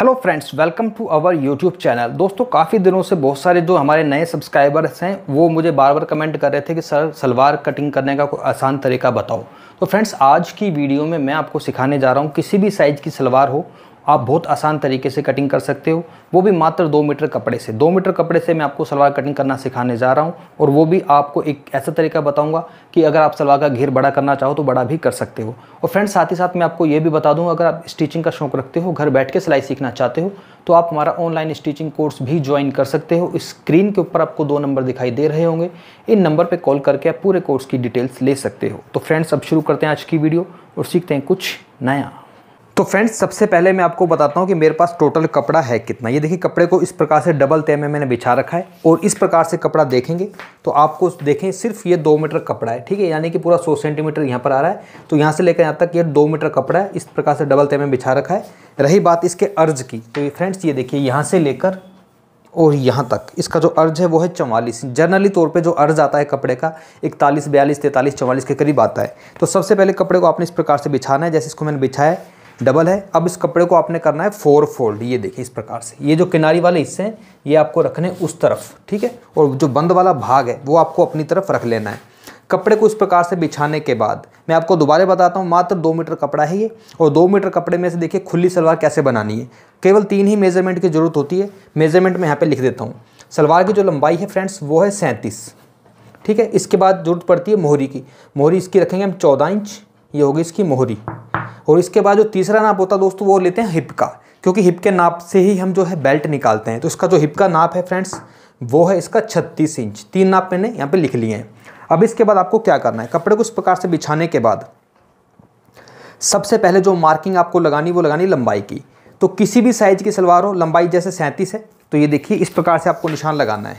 hello friends welcome to our YouTube channel दोस्तों काफ़ी दिनों से बहुत सारे जो हमारे नए सब्सक्राइबर्स हैं वो मुझे बार बार कमेंट कर रहे थे कि सर सलवार कटिंग करने का कोई आसान तरीका बताओ तो फ्रेंड्स आज की वीडियो में मैं आपको सिखाने जा रहा हूँ किसी भी साइज़ की सलवार हो आप बहुत आसान तरीके से कटिंग कर सकते हो वो भी मात्र दो मीटर कपड़े से दो मीटर कपड़े से मैं आपको सलवार कटिंग करना सिखाने जा रहा हूँ और वो भी आपको एक ऐसा तरीका बताऊँगा कि अगर आप सलवार का घेर बड़ा करना चाहो तो बड़ा भी कर सकते हो और फ्रेंड्स साथ ही साथ मैं आपको ये भी बता दूँ अगर आप स्टिचिंग का शौक रखते हो घर बैठ के सिलाई सीखना चाहते हो तो आप हमारा ऑनलाइन स्टिचिंग कोर्स भी ज्वाइन कर सकते हो स्क्रीन के ऊपर आपको दो नंबर दिखाई दे रहे होंगे इन नंबर पर कॉल करके आप पूरे कोर्स की डिटेल्स ले सकते हो तो फ्रेंड्स अब शुरू करते हैं आज की वीडियो और सीखते हैं कुछ नया तो फ्रेंड्स सबसे पहले मैं आपको बताता हूँ कि मेरे पास टोटल कपड़ा है कितना ये देखिए कपड़े को इस प्रकार से डबल तय में मैंने बिछा रखा है और इस प्रकार से कपड़ा देखेंगे तो आपको देखें सिर्फ ये दो मीटर कपड़ा है ठीक है यानी कि पूरा सौ सेंटीमीटर यहाँ पर आ रहा है तो यहाँ से लेकर यहाँ तक ये दो मीटर कपड़ा है इस प्रकार से डबल तय में बिछा रखा है रही बात इसके अर्ज की तो ये फ्रेंड्स ये देखिए यहाँ से लेकर और यहाँ तक इसका जो अर्ज है वो है चवालीस जनरली तौर पे जो अर्ज आता है कपड़े का इकतालीस बयालीस तैंतालीस चवालीस के करीब आता है तो सबसे पहले कपड़े को आपने इस प्रकार से बिछाना है जैसे इसको मैंने बिछाया डबल है अब इस कपड़े को आपने करना है फोर फोल्ड ये देखिए इस प्रकार से ये जो किनारी वाले हिस्से हैं ये आपको रखने उस तरफ ठीक है और जो बंद वाला भाग है वो आपको अपनी तरफ रख लेना है कपड़े को इस प्रकार से बिछाने के बाद मैं आपको दोबारा बताता हूँ मात्र दो मीटर कपड़ा है ये और दो मीटर कपड़े में से देखिए खुली सलवार कैसे बनानी है केवल तीन ही मेजरमेंट की ज़रूरत होती है मेजरमेंट मैं यहाँ पे लिख देता हूँ सलवार की जो लंबाई है फ्रेंड्स वो है सैंतीस ठीक है इसके बाद ज़रूरत पड़ती है मोहरी की मोहरी इसकी रखेंगे हम चौदह इंच ये होगी इसकी मोहरी और इसके बाद जो तीसरा नाप होता है दोस्तों वो लेते हैं हिप का क्योंकि हिप के नाप से ही हम जो है बेल्ट निकालते हैं तो इसका जो हिप का नाप है फ्रेंड्स वो है इसका छत्तीस इंच तीन नाप मैंने यहाँ पे लिख लिए हैं अब इसके बाद आपको क्या करना है कपड़े को इस प्रकार से बिछाने के बाद सबसे पहले जो मार्किंग आपको लगानी वो लगानी लंबाई की तो किसी भी साइज़ की सलवार हो लंबाई जैसे सैंतीस है तो ये देखिए इस प्रकार से आपको निशान लगाना है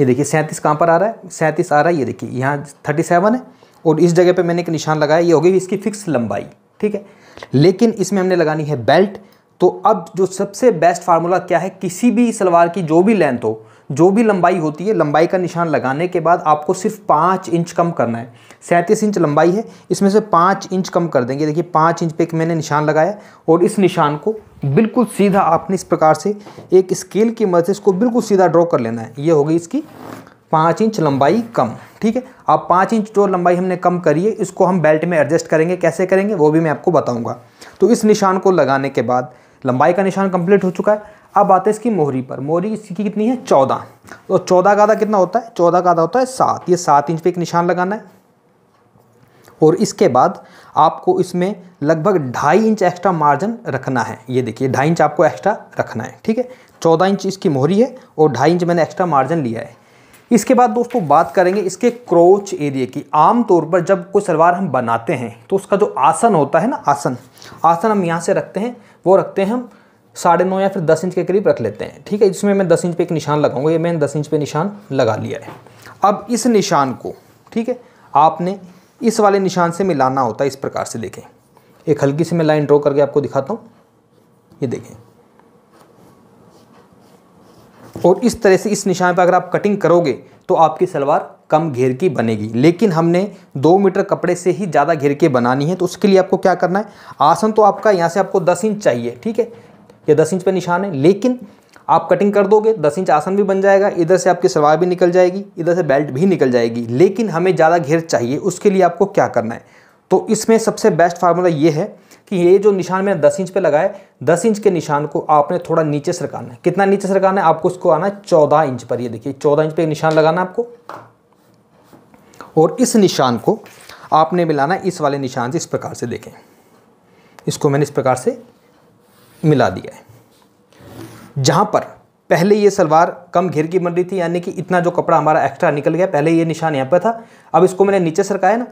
ये देखिए सैंतीस कहाँ पर आ रहा है सैंतीस आ रहा है ये देखिए यहाँ थर्टी सेवन है और इस जगह पे मैंने एक निशान लगाया ये होगी इसकी फिक्स लंबाई ठीक है लेकिन इसमें हमने लगानी है बेल्ट तो अब जो सबसे बेस्ट फार्मूला क्या है किसी भी सलवार की जो भी लेंथ हो जो भी लंबाई होती है लंबाई का निशान लगाने के बाद आपको सिर्फ पाँच इंच कम करना है सैंतीस इंच लंबाई है इसमें से पाँच इंच कम कर देंगे देखिए पाँच इंच पे एक मैंने निशान लगाया और इस निशान को बिल्कुल सीधा आपने इस प्रकार से एक स्केल की मदद से इसको बिल्कुल सीधा ड्रॉ कर लेना है ये होगी इसकी पाँच इंच लंबाई कम ठीक है अब पाँच इंच जो लंबाई हमने कम करी है इसको हम बेल्ट में एडजस्ट करेंगे कैसे करेंगे वो भी मैं आपको बताऊँगा तो इस निशान को लगाने के बाद लंबाई का निशान कंप्लीट हो चुका है अब आते हैं इसकी मोहरी पर मोहरी इसकी कितनी है चौदह तो चौदह का आधा कितना होता है चौदह का आधा होता है सात ये सात इंच पे एक निशान लगाना है और इसके बाद आपको इसमें लगभग ढाई इंच एक्स्ट्रा मार्जिन रखना है ये देखिए ढाई इंच आपको एक्स्ट्रा रखना है ठीक है चौदह इंच इसकी मोहरी है और ढाई इंच मैंने एक्स्ट्रा मार्जिन लिया है इसके बाद दोस्तों बात करेंगे इसके क्रोच एरिए की आमतौर पर जब कोई सलवार हम बनाते हैं तो उसका जो आसन होता है ना आसन आसन हम यहाँ से रखते हैं वो रखते हैं हम साढ़े नौ या फिर दस इंच के करीब रख लेते हैं ठीक है इसमें मैं दस इंच पे एक निशान लगाऊंगा ये मैंने दस इंच पे निशान लगा लिया है अब इस निशान को ठीक है आपने इस वाले निशान से मिलाना होता है इस प्रकार से देखें एक हल्की सी मैं लाइन ड्रॉ करके आपको दिखाता हूँ ये देखें और इस तरह से इस निशान पर अगर आप कटिंग करोगे तो आपकी सलवार कम घेर की बनेगी लेकिन हमने दो मीटर कपड़े से ही ज़्यादा घेर के बनानी है तो उसके लिए आपको क्या करना है आसन तो आपका यहाँ से आपको दस इंच चाहिए ठीक है ये दस इंच पे निशान है लेकिन आप कटिंग कर दोगे दस इंच आसन भी बन जाएगा इधर से आपकी सलवार भी निकल जाएगी इधर से बेल्ट भी निकल जाएगी लेकिन हमें ज़्यादा घेर चाहिए उसके लिए आपको क्या करना है तो इसमें सबसे बेस्ट फार्मूला ये है कि ये जो निशान मैंने दस इंच पे लगाए दस इंच के निशान को आपने थोड़ा नीचे सरकाना है कितना नीचे सरकाना है आपको उसको आना है चौदह इंच पर ये देखिए चौदह इंच पर निशान लगाना आपको और इस निशान को आपने मिलाना इस वाले निशान से इस प्रकार से देखें इसको मैंने इस प्रकार से मिला दिया है जहाँ पर पहले ये सलवार कम घेर की बन रही थी यानी कि इतना जो कपड़ा हमारा एक्स्ट्रा निकल गया पहले ये निशान यहाँ पर था अब इसको मैंने नीचे सरकाया ना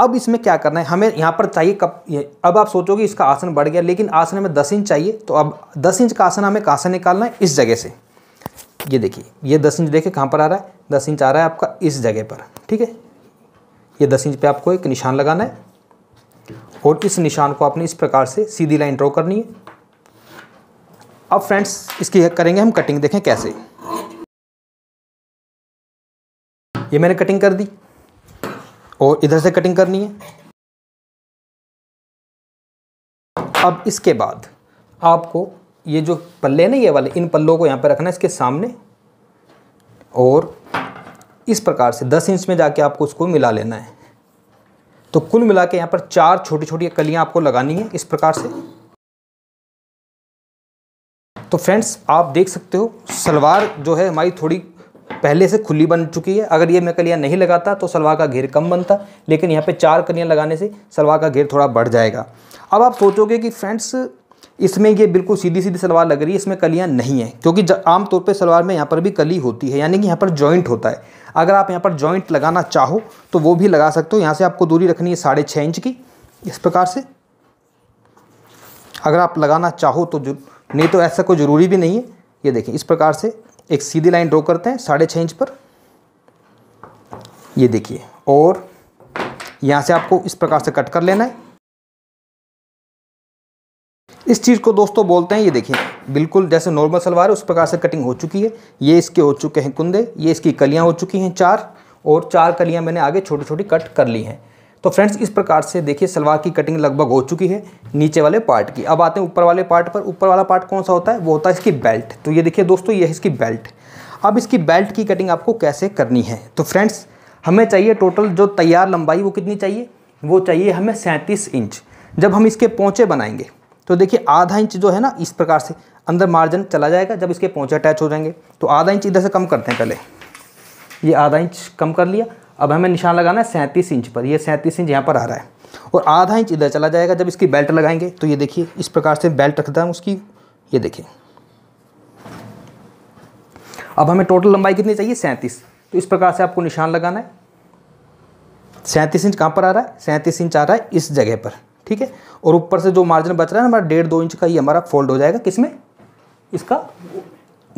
अब इसमें क्या करना है हमें यहाँ पर चाहिए कप अब आप सोचोगे इसका आसन बढ़ गया लेकिन आसन हमें दस इंच चाहिए तो अब दस इंच का आसन हमें कहाँ से निकालना है इस जगह से ये देखिए ये दस इंच देखिए कहाँ पर आ रहा है दस इंच आ रहा है आपका इस जगह पर ठीक है ये दस इंच पे आपको एक निशान लगाना है और इस निशान को आपने इस प्रकार से सीधी लाइन ड्रॉ करनी है अब फ्रेंड्स इसकी करेंगे हम कटिंग देखें कैसे ये मैंने कटिंग कर दी और इधर से कटिंग करनी है अब इसके बाद आपको ये जो पल्ले ना ये वाले इन पल्लों को यहाँ पर रखना है इसके सामने और इस प्रकार से 10 इंच में जाके आपको उसको मिला लेना है तो कुल मिला के यहाँ पर चार छोटी छोटी कलियाँ आपको लगानी है इस प्रकार से तो फ्रेंड्स आप देख सकते हो सलवार जो है हमारी थोड़ी पहले से खुली बन चुकी है अगर ये मैं कलियाँ नहीं लगाता तो सलवार का घेर कम बनता लेकिन यहाँ पे चार कलियाँ लगाने से सलवार का घेर थोड़ा बढ़ जाएगा अब आप सोचोगे कि फ्रेंड्स इसमें ये बिल्कुल सीधी सीधी सलवार लग रही है इसमें कलियाँ नहीं हैं क्योंकि आमतौर पर सलवार में यहाँ पर भी कली होती है यानी कि यहाँ पर जॉइंट होता है अगर आप यहाँ पर जॉइंट लगाना चाहो तो वो भी लगा सकते हो यहाँ से आपको दूरी रखनी है साढ़े छः इंच की इस प्रकार से अगर आप लगाना चाहो तो जो नहीं तो ऐसा कोई ज़रूरी भी नहीं है ये देखें इस प्रकार से एक सीधी लाइन ड्रॉ करते हैं साढ़े छः इंच पर ये देखिए और यहाँ से आपको इस प्रकार से कट कर लेना है इस चीज़ को दोस्तों बोलते हैं ये देखिए बिल्कुल जैसे नॉर्मल सलवार है उस प्रकार से कटिंग हो चुकी है ये इसके हो चुके हैं कुंदे ये इसकी कलियाँ हो चुकी हैं चार और चार कलियाँ मैंने आगे छोटी छोटी कट कर ली हैं तो फ्रेंड्स इस प्रकार से देखिए सलवार की कटिंग लगभग हो चुकी है नीचे वाले पार्ट की अब आते हैं ऊपर वाले पार्ट पर ऊपर वाला पार्ट कौन सा होता है वो होता है इसकी बेल्ट तो ये देखिए दोस्तों ये है इसकी बेल्ट अब इसकी बेल्ट की कटिंग आपको कैसे करनी है तो फ्रेंड्स हमें चाहिए टोटल जो तैयार लंबाई वो कितनी चाहिए वो चाहिए हमें सैंतीस इंच जब हम इसके पहुँचे बनाएंगे तो देखिए आधा इंच जो है ना इस प्रकार से अंदर मार्जिन चला जाएगा जब इसके पहुँचे अटैच हो जाएंगे तो आधा इंच इधर से कम करते हैं पहले ये आधा इंच कम कर लिया अब हमें निशान लगाना है सैंतीस इंच पर यह सैंतीस इंच यहाँ पर आ रहा है और आधा इंच इधर चला जाएगा जब इसकी बेल्ट लगाएंगे तो ये देखिए इस प्रकार से बेल्ट रखता है उसकी ये देखिए अब हमें टोटल लंबाई कितनी चाहिए सैंतीस तो इस प्रकार से आपको निशान लगाना है सैंतीस इंच कहाँ पर आ रहा है सैंतीस इंच आ रहा है इस जगह पर ठीक है और ऊपर से जो मार्जिन बच रहा है हमारा डेढ़ दो इंच का ही हमारा फोल्ड हो जाएगा किसमें इसका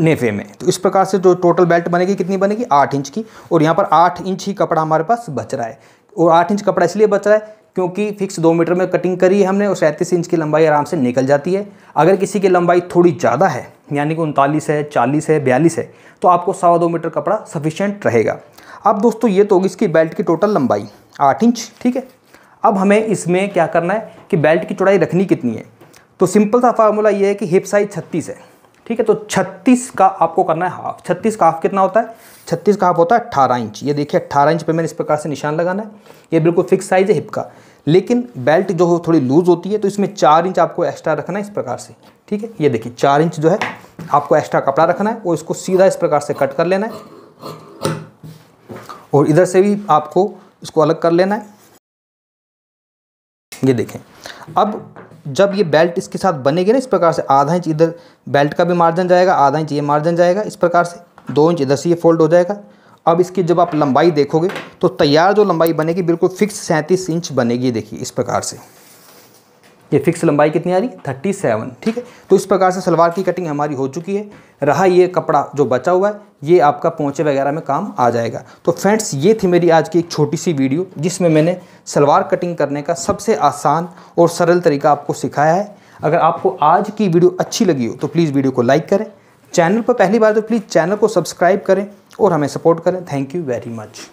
नेफे में तो इस प्रकार से जो टोटल बेल्ट बनेगी कितनी बनेगी आठ इंच की और यहाँ पर आठ इंच ही कपड़ा हमारे पास बच रहा है और आठ इंच कपड़ा इसलिए बच रहा है क्योंकि फिक्स दो मीटर में कटिंग करी है हमने और सैंतीस इंच की लंबाई आराम से निकल जाती है अगर किसी की लंबाई थोड़ी ज़्यादा है यानी कि उनतालीस है चालीस है बयालीस है तो आपको सवा दो मीटर कपड़ा सफिशेंट रहेगा अब दोस्तों ये तो होगी इसकी बेल्ट की टोटल लंबाई आठ इंच ठीक है अब हमें इसमें क्या करना है कि बेल्ट की चौड़ाई रखनी कितनी है तो सिंपल सा फार्मूला ये है कि हिप साइज छत्तीस है ठीक है तो छत्तीस का आपको करना है हाफ छत्तीस का हाफ कितना होता है छत्तीस का हाफ होता है अट्ठारह इंच ये देखिए अट्ठारह इंच पे मैंने इस प्रकार से निशान लगाना है ये बिल्कुल फिक्स साइज है हिप का लेकिन बेल्ट जो हो थोड़ी लूज होती है तो इसमें चार इंच आपको एक्स्ट्रा रखना है इस प्रकार से ठीक है ये देखिए चार इंच जो है आपको एक्स्ट्रा कपड़ा रखना है और इसको सीधा इस प्रकार से कट कर लेना है और इधर से भी आपको इसको अलग कर लेना है ये देखें अब जब ये बेल्ट इसके साथ बनेगी ना इस प्रकार से आधा इंच इधर बेल्ट का भी मार्जिन जाएगा आधा इंच ये मार्जिन जाएगा इस प्रकार से दो इंच इधर से ये फोल्ड हो जाएगा अब इसकी जब आप लंबाई देखोगे तो तैयार जो लंबाई बनेगी बिल्कुल फिक्स सैंतीस इंच बनेगी देखिए इस प्रकार से ये फिक्स लंबाई कितनी आ रही थर्टी सेवन ठीक है तो इस प्रकार से सलवार की कटिंग हमारी हो चुकी है रहा ये कपड़ा जो बचा हुआ है ये आपका पहुँचे वगैरह में काम आ जाएगा तो फ्रेंड्स ये थी मेरी आज की एक छोटी सी वीडियो जिसमें मैंने सलवार कटिंग करने का सबसे आसान और सरल तरीका आपको सिखाया है अगर आपको आज की वीडियो अच्छी लगी हो तो प्लीज़ वीडियो को लाइक करें चैनल पर पहली बार तो प्लीज़ चैनल को सब्सक्राइब करें और हमें सपोर्ट करें थैंक यू वेरी मच